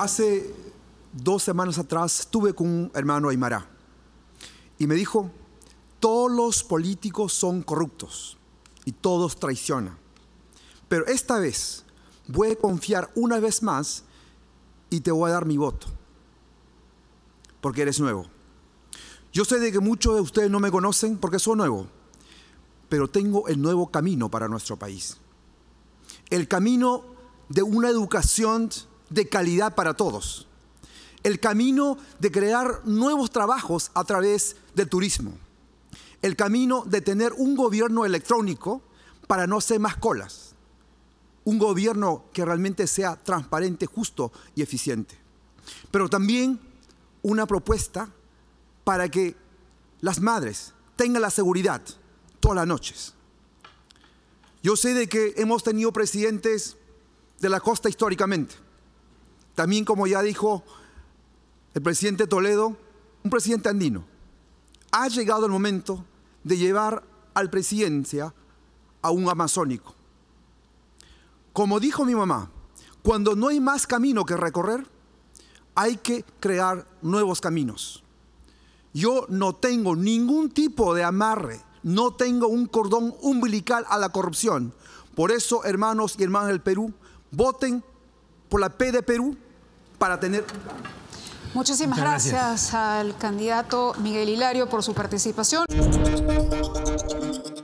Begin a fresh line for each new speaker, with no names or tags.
hace dos semanas atrás estuve con un hermano Aymara y me dijo, todos los políticos son corruptos y todos traicionan. Pero esta vez voy a confiar una vez más y te voy a dar mi voto, porque eres nuevo. Yo sé de que muchos de ustedes no me conocen porque soy nuevo, pero tengo el nuevo camino para nuestro país. El camino de una educación de calidad para todos. El camino de crear nuevos trabajos a través del turismo. El camino de tener un gobierno electrónico para no hacer más colas. Un gobierno que realmente sea transparente, justo y eficiente. Pero también una propuesta para que las madres tengan la seguridad todas las noches. Yo sé de que hemos tenido presidentes de la costa históricamente también, como ya dijo el presidente Toledo, un presidente andino, ha llegado el momento de llevar al presidencia a un amazónico. Como dijo mi mamá, cuando no hay más camino que recorrer, hay que crear nuevos caminos. Yo no tengo ningún tipo de amarre, no tengo un cordón umbilical a la corrupción. Por eso, hermanos y hermanas del Perú, voten por la P de Perú para tener... Muchísimas gracias. gracias al candidato Miguel Hilario por su participación.